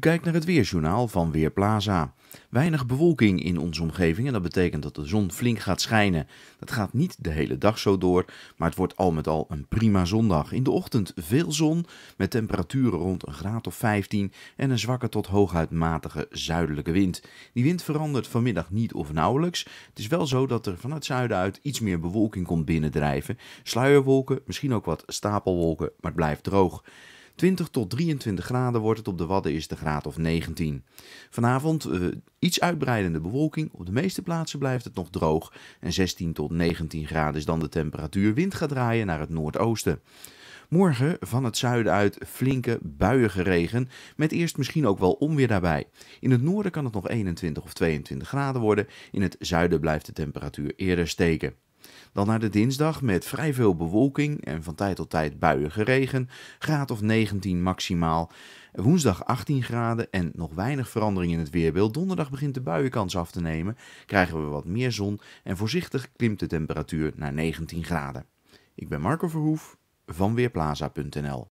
Kijk naar het weerjournaal van Weerplaza. Weinig bewolking in onze omgeving en dat betekent dat de zon flink gaat schijnen. Dat gaat niet de hele dag zo door, maar het wordt al met al een prima zondag. In de ochtend veel zon met temperaturen rond een graad of 15 en een zwakke tot hooguit matige zuidelijke wind. Die wind verandert vanmiddag niet of nauwelijks. Het is wel zo dat er vanuit zuiden uit iets meer bewolking komt binnendrijven. Sluierwolken, misschien ook wat stapelwolken, maar het blijft droog. 20 tot 23 graden wordt het op de Wadden is de graad of 19. Vanavond eh, iets uitbreidende bewolking. Op de meeste plaatsen blijft het nog droog. En 16 tot 19 graden is dan de temperatuur. Wind gaat draaien naar het noordoosten. Morgen van het zuiden uit flinke buiige regen, met eerst misschien ook wel onweer daarbij. In het noorden kan het nog 21 of 22 graden worden, in het zuiden blijft de temperatuur eerder steken. Dan naar de dinsdag met vrij veel bewolking en van tijd tot tijd buiige regen, graad of 19 maximaal. Woensdag 18 graden en nog weinig verandering in het weerbeeld. Donderdag begint de buienkans af te nemen, krijgen we wat meer zon en voorzichtig klimt de temperatuur naar 19 graden. Ik ben Marco Verhoef van Weerplaza.nl